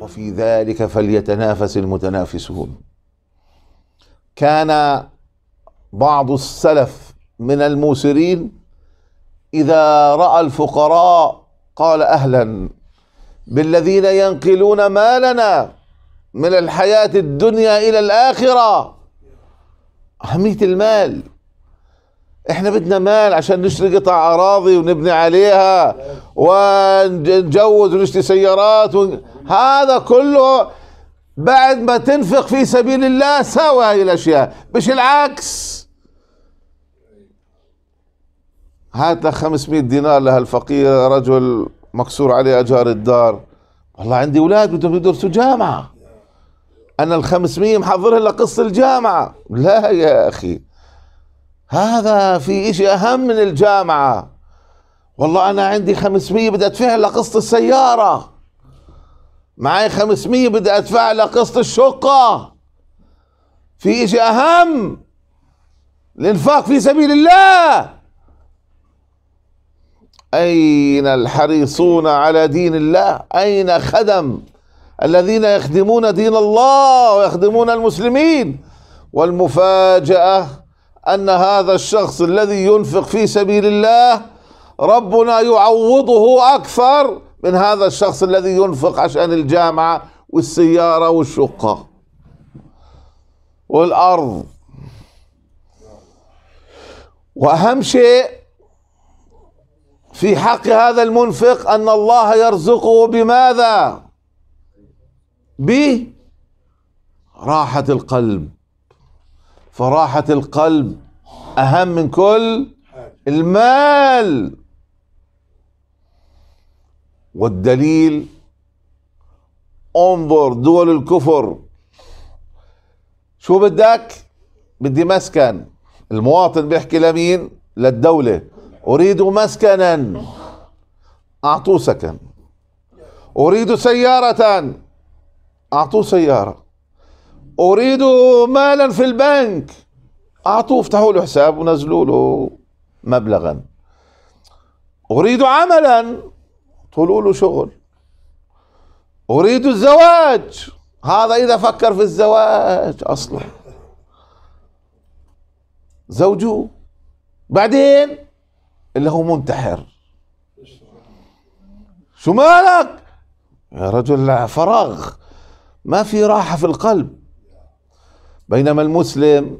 وفي ذلك فليتنافس المتنافسون كان بعض السلف من الموسرين اذا راى الفقراء قال اهلا بالذين ينقلون مالنا من الحياه الدنيا الى الاخره اهميه المال احنا بدنا مال عشان نشتري قطع اراضي ونبني عليها ونجوز ونشتري سيارات ون... هذا كله بعد ما تنفق في سبيل الله سوى هاي الاشياء مش العكس هات لك 500 دينار لهالفقير رجل مكسور عليه اجار الدار والله عندي اولاد بدهم يدرسوا جامعه انا ال 500 محضرها لقصه الجامعه لا يا اخي هذا في إشي أهم من الجامعة والله أنا عندي 500 بدي ادفع لقسط السيارة معي 500 بدي أدفع لقسط الشقة في إشي أهم الإنفاق في سبيل الله أين الحريصون على دين الله أين خدم الذين يخدمون دين الله ويخدمون المسلمين والمفاجأة أن هذا الشخص الذي ينفق في سبيل الله ربنا يعوضه أكثر من هذا الشخص الذي ينفق عشان الجامعة والسيارة والشقة والأرض وأهم شيء في حق هذا المنفق أن الله يرزقه بماذا؟ براحة القلب فراحة القلب أهم من كل المال والدليل انظر دول الكفر شو بدك بدي مسكن المواطن بيحكي لمين للدولة أريد مسكنا أعطوه سكن أريد سيارة أعطوه سيارة اريد مالا في البنك اعطوه افتحوا له حساب ونزلوا له مبلغا اريد عملا طلوا له شغل اريد الزواج هذا اذا فكر في الزواج اصلا زوجوه بعدين اللي هو منتحر شو مالك يا رجل فراغ ما في راحة في القلب بينما المسلم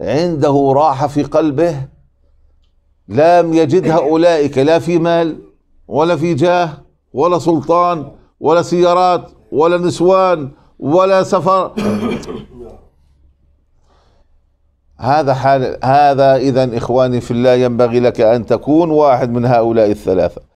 عنده راحة في قلبه لم يجدها أولئك لا في مال ولا في جاه ولا سلطان ولا سيارات ولا نسوان ولا سفر هذا حال هذا إذا إخواني في الله ينبغي لك أن تكون واحد من هؤلاء الثلاثة